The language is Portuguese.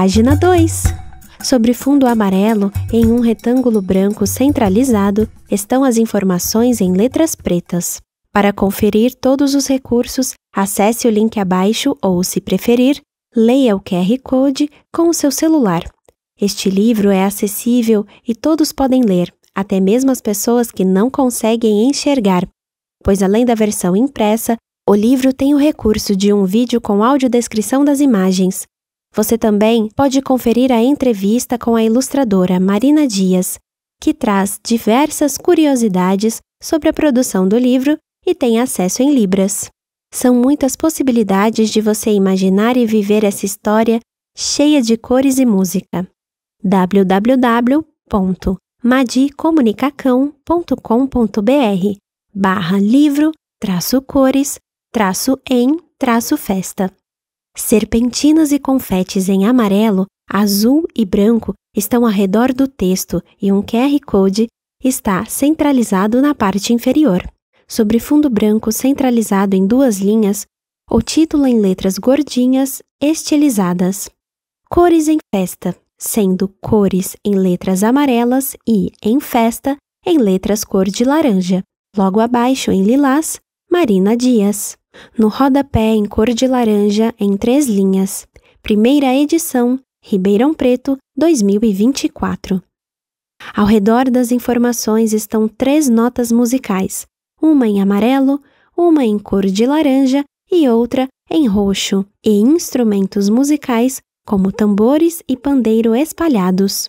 Página 2. Sobre fundo amarelo, em um retângulo branco centralizado, estão as informações em letras pretas. Para conferir todos os recursos, acesse o link abaixo ou, se preferir, leia o QR Code com o seu celular. Este livro é acessível e todos podem ler, até mesmo as pessoas que não conseguem enxergar, pois além da versão impressa, o livro tem o recurso de um vídeo com audiodescrição das imagens, você também pode conferir a entrevista com a ilustradora Marina Dias, que traz diversas curiosidades sobre a produção do livro e tem acesso em Libras. São muitas possibilidades de você imaginar e viver essa história cheia de cores e música. www.madicomunicacão.com.br barra livro, traço cores, traço em, traço festa. Serpentinas e confetes em amarelo, azul e branco estão ao redor do texto e um QR Code está centralizado na parte inferior. Sobre fundo branco centralizado em duas linhas, o título em letras gordinhas, estilizadas. Cores em festa, sendo cores em letras amarelas e em festa em letras cor de laranja. Logo abaixo, em lilás, Marina Dias no rodapé em cor de laranja em três linhas. Primeira edição, Ribeirão Preto, 2024. Ao redor das informações estão três notas musicais, uma em amarelo, uma em cor de laranja e outra em roxo, e instrumentos musicais como tambores e pandeiro espalhados.